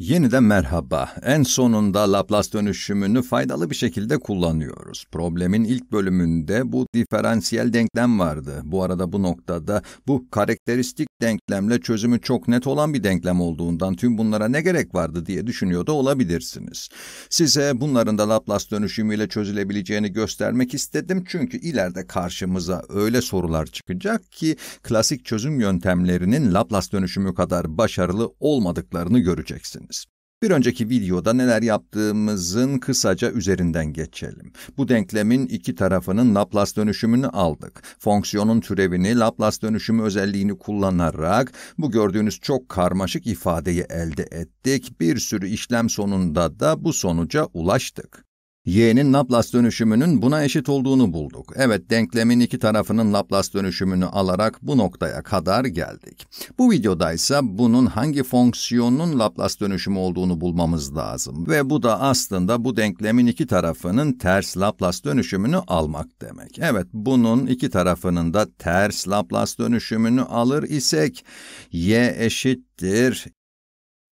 Yeniden merhaba. En sonunda Laplace dönüşümünü faydalı bir şekilde kullanıyoruz. Problemin ilk bölümünde bu diferansiyel denklem vardı. Bu arada bu noktada bu karakteristik denklemle çözümü çok net olan bir denklem olduğundan tüm bunlara ne gerek vardı diye düşünüyor da olabilirsiniz. Size bunların da Laplace dönüşümüyle çözülebileceğini göstermek istedim çünkü ileride karşımıza öyle sorular çıkacak ki klasik çözüm yöntemlerinin Laplace dönüşümü kadar başarılı olmadıklarını göreceksiniz öğreneceksiniz. Bir önceki videoda neler yaptığımızın kısaca üzerinden geçelim. Bu denklemin iki tarafının Laplace dönüşümünü aldık. Fonksiyonun türevini Laplace dönüşümü özelliğini kullanarak bu gördüğünüz çok karmaşık ifadeyi elde ettik. Bir sürü işlem sonunda da bu sonuca ulaştık y'nin Laplace dönüşümünün buna eşit olduğunu bulduk. Evet, denklemin iki tarafının Laplace dönüşümünü alarak bu noktaya kadar geldik. Bu videoda ise bunun hangi fonksiyonun Laplace dönüşümü olduğunu bulmamız lazım. Ve bu da aslında bu denklemin iki tarafının ters Laplace dönüşümünü almak demek. Evet, bunun iki tarafının da ters Laplace dönüşümünü alır isek, y eşittir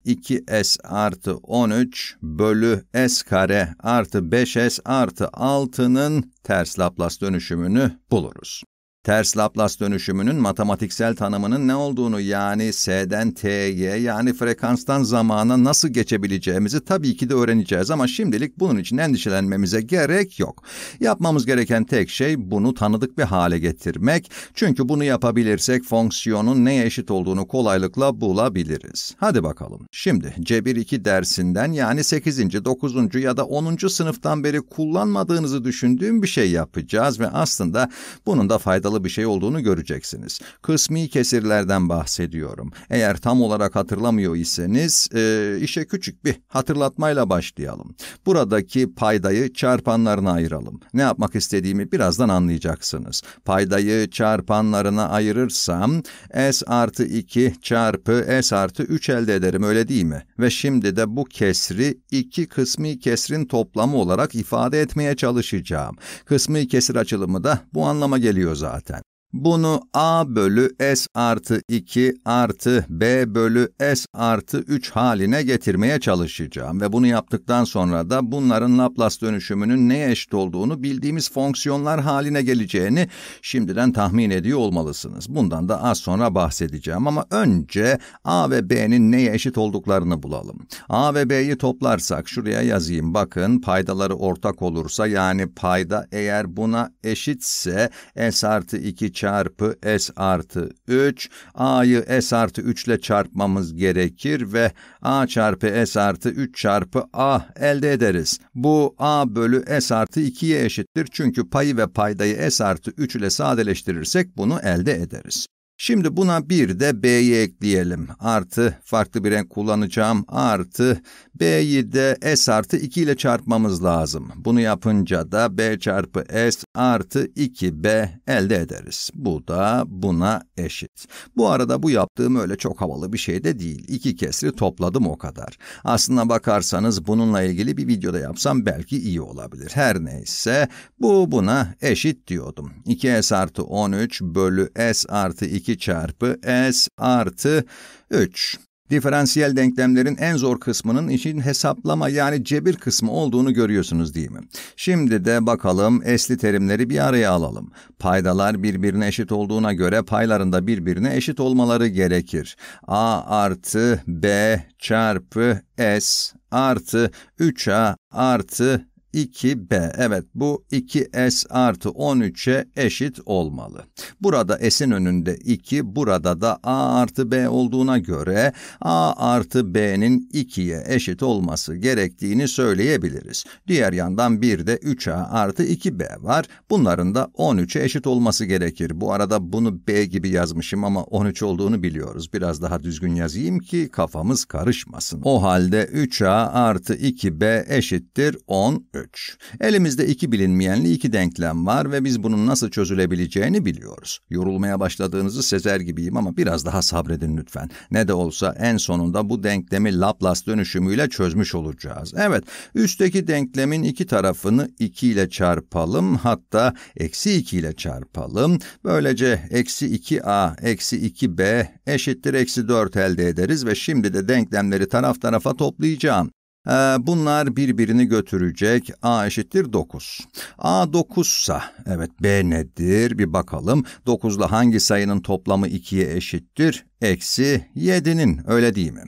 2s artı 13 bölü s kare artı 5s artı 6'nın ters Laplace dönüşümünü buluruz. Ters Laplace dönüşümünün matematiksel tanımının ne olduğunu yani S'den T'ye yani frekanstan zamana nasıl geçebileceğimizi tabii ki de öğreneceğiz ama şimdilik bunun için endişelenmemize gerek yok. Yapmamız gereken tek şey bunu tanıdık bir hale getirmek. Çünkü bunu yapabilirsek fonksiyonun neye eşit olduğunu kolaylıkla bulabiliriz. Hadi bakalım. Şimdi C1, Cebir 2 dersinden yani 8. 9. ya da 10. sınıftan beri kullanmadığınızı düşündüğüm bir şey yapacağız ve aslında bunun da faydalı alakalı bir şey olduğunu göreceksiniz. Kısmi kesirlerden bahsediyorum. Eğer tam olarak hatırlamıyor iseniz e, işe küçük bir hatırlatmayla başlayalım. Buradaki paydayı çarpanlarına ayıralım. Ne yapmak istediğimi birazdan anlayacaksınız. Paydayı çarpanlarına ayırırsam S artı 2 çarpı S artı 3 elde ederim öyle değil mi? Ve şimdi de bu kesri iki kısmi kesrin toplamı olarak ifade etmeye çalışacağım. Kısmi kesir açılımı da bu anlama geliyor zaten. time. Bunu a bölü s artı 2 artı b bölü s artı 3 haline getirmeye çalışacağım ve bunu yaptıktan sonra da bunların Laplace dönüşümünün neye eşit olduğunu bildiğimiz fonksiyonlar haline geleceğini şimdiden tahmin ediyor olmalısınız. Bundan da az sonra bahsedeceğim ama önce a ve b'nin neye eşit olduklarını bulalım. a ve b'yi toplarsak şuraya yazayım bakın paydaları ortak olursa yani payda eğer buna eşitse s artı 2 çarpı S artı 3. A'yı S artı 3 ile çarpmamız gerekir ve A çarpı S artı 3 çarpı A elde ederiz. Bu A bölü S artı 2'ye eşittir çünkü payı ve paydayı S artı 3 ile sadeleştirirsek bunu elde ederiz. Şimdi buna bir de B'yi ekleyelim. Artı, farklı bir renk kullanacağım. Artı, B'yi de S artı 2 ile çarpmamız lazım. Bunu yapınca da B çarpı S artı 2B elde ederiz. Bu da buna eşit. Bu arada bu yaptığım öyle çok havalı bir şey de değil. İki kesri topladım o kadar. Aslına bakarsanız bununla ilgili bir videoda yapsam belki iyi olabilir. Her neyse, bu buna eşit diyordum. 2S artı 13 bölü S artı 2 2 çarpı S artı 3. Diferansiyel denklemlerin en zor kısmının için hesaplama yani cebir kısmı olduğunu görüyorsunuz değil mi? Şimdi de bakalım esli terimleri bir araya alalım. Paydalar birbirine eşit olduğuna göre paylarında birbirine eşit olmaları gerekir. A artı B çarpı S artı 3A artı 2b evet bu 2s artı 13'e eşit olmalı. Burada s'in önünde 2 burada da a artı b olduğuna göre a artı b'nin 2'ye eşit olması gerektiğini söyleyebiliriz. Diğer yandan bir de 3a artı 2b var. Bunların da 13'e eşit olması gerekir. Bu arada bunu b gibi yazmışım ama 13 olduğunu biliyoruz. Biraz daha düzgün yazayım ki kafamız karışmasın. O halde 3a artı 2b eşittir 13. 3. Elimizde iki bilinmeyenli iki denklem var ve biz bunun nasıl çözülebileceğini biliyoruz. Yorulmaya başladığınızı sezer gibiyim ama biraz daha sabredin lütfen. Ne de olsa en sonunda bu denklemi Laplace dönüşümüyle çözmüş olacağız. Evet, üstteki denklemin iki tarafını 2 ile çarpalım, hatta eksi 2 ile çarpalım. Böylece eksi 2a, eksi 2b eşittir eksi 4 elde ederiz ve şimdi de denklemleri taraf tarafa toplayacağım. Ee, bunlar birbirini götürecek. A eşittir 9. A 9 sa evet B nedir? Bir bakalım. 9 ile hangi sayının toplamı 2'ye eşittir? Eksi 7'nin öyle değil mi?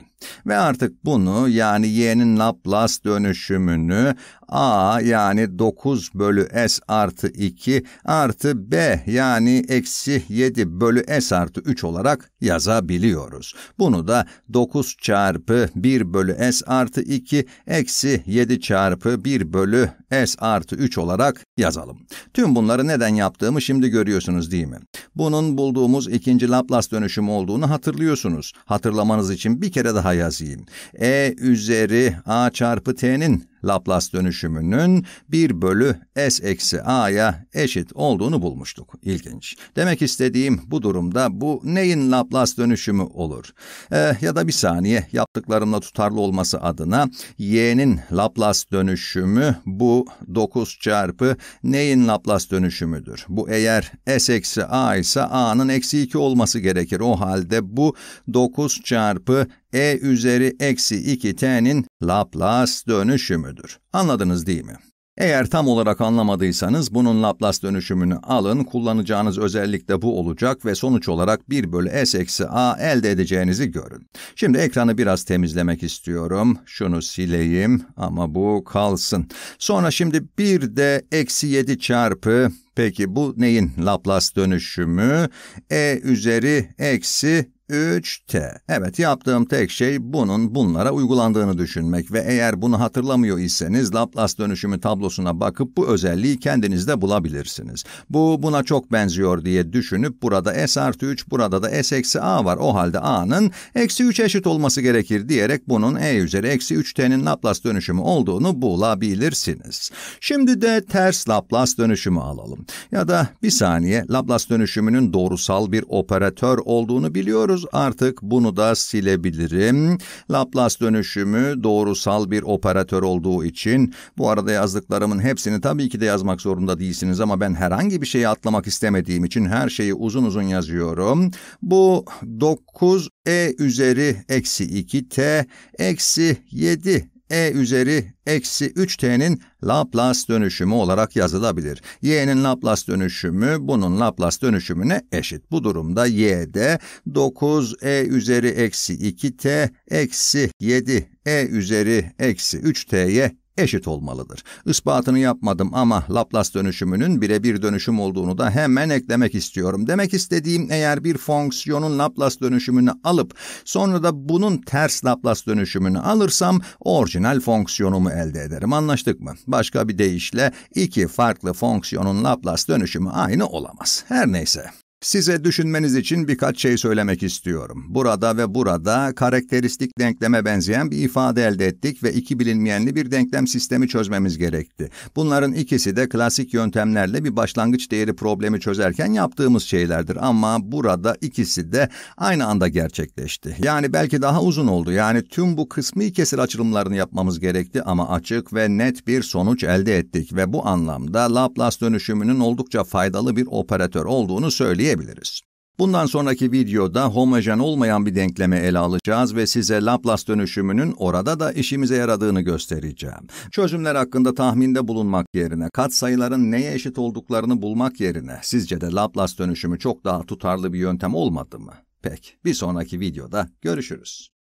Ve artık bunu yani y'nin Laplace dönüşümünü a yani 9 bölü s artı 2 artı b yani eksi 7 bölü s artı 3 olarak yazabiliyoruz. Bunu da 9 çarpı 1 bölü s artı 2 eksi 7 çarpı 1 bölü s artı 3 olarak yazalım. Tüm bunları neden yaptığımı şimdi görüyorsunuz değil mi? Bunun bulduğumuz ikinci Laplace dönüşümü olduğunu hatırlıyorsunuz. Hatırlamanız için bir kere daha yazayım. E üzeri a çarpı t'nin Laplace dönüşümünün 1 bölü s eksi a'ya eşit olduğunu bulmuştuk. İlginç. Demek istediğim bu durumda bu neyin Laplace dönüşümü olur? Ee, ya da bir saniye yaptıklarımla tutarlı olması adına y'nin Laplace dönüşümü bu 9 çarpı neyin Laplace dönüşümüdür? Bu eğer s eksi a ise a'nın eksi 2 olması gerekir. O halde bu 9 çarpı e üzeri eksi 2 t'nin Laplace dönüşümüdür. Anladınız değil mi? Eğer tam olarak anlamadıysanız bunun Laplace dönüşümünü alın, kullanacağınız özellik de bu olacak ve sonuç olarak 1 bölü s eksi a elde edeceğinizi görün. Şimdi ekranı biraz temizlemek istiyorum. Şunu sileyim ama bu kalsın. Sonra şimdi 1 de eksi 7 çarpı, peki bu neyin Laplace dönüşümü? e üzeri eksi 3T. Evet yaptığım tek şey bunun bunlara uygulandığını düşünmek ve eğer bunu hatırlamıyor iseniz Laplace dönüşümü tablosuna bakıp bu özelliği kendinizde bulabilirsiniz. Bu buna çok benziyor diye düşünüp burada S artı 3 burada da S eksi A var o halde A'nın eksi 3 eşit olması gerekir diyerek bunun E üzeri eksi 3T'nin Laplace dönüşümü olduğunu bulabilirsiniz. Şimdi de ters Laplace dönüşümü alalım. Ya da bir saniye Laplace dönüşümünün doğrusal bir operatör olduğunu biliyoruz görüyoruz. Artık bunu da silebilirim. Laplace dönüşümü doğrusal bir operatör olduğu için bu arada yazdıklarımın hepsini tabii ki de yazmak zorunda değilsiniz ama ben herhangi bir şeyi atlamak istemediğim için her şeyi uzun uzun yazıyorum. Bu 9 e üzeri eksi 2 t eksi 7 e üzeri eksi 3t'nin Laplace dönüşümü olarak yazılabilir. y'nin Laplace dönüşümü bunun Laplace dönüşümüne eşit. Bu durumda y'de 9 e üzeri eksi 2t eksi 7 e üzeri eksi 3t'ye eşit olmalıdır. Ispatını yapmadım ama Laplace dönüşümünün birebir dönüşüm olduğunu da hemen eklemek istiyorum. Demek istediğim eğer bir fonksiyonun Laplace dönüşümünü alıp sonra da bunun ters Laplace dönüşümünü alırsam orijinal fonksiyonumu elde ederim. Anlaştık mı? Başka bir deyişle iki farklı fonksiyonun Laplace dönüşümü aynı olamaz. Her neyse. Size düşünmeniz için birkaç şey söylemek istiyorum. Burada ve burada karakteristik denkleme benzeyen bir ifade elde ettik ve iki bilinmeyenli bir denklem sistemi çözmemiz gerekti. Bunların ikisi de klasik yöntemlerle bir başlangıç değeri problemi çözerken yaptığımız şeylerdir ama burada ikisi de aynı anda gerçekleşti. Yani belki daha uzun oldu. Yani tüm bu kısmi kesir açılımlarını yapmamız gerekti ama açık ve net bir sonuç elde ettik ve bu anlamda Laplace dönüşümünün oldukça faydalı bir operatör olduğunu söyleyebiliriz diyebiliriz. Bundan sonraki videoda homojen olmayan bir denklemi ele alacağız ve size Laplace dönüşümünün orada da işimize yaradığını göstereceğim. Çözümler hakkında tahminde bulunmak yerine, katsayıların neye eşit olduklarını bulmak yerine, sizce de Laplace dönüşümü çok daha tutarlı bir yöntem olmadı mı? Pek, bir sonraki videoda görüşürüz.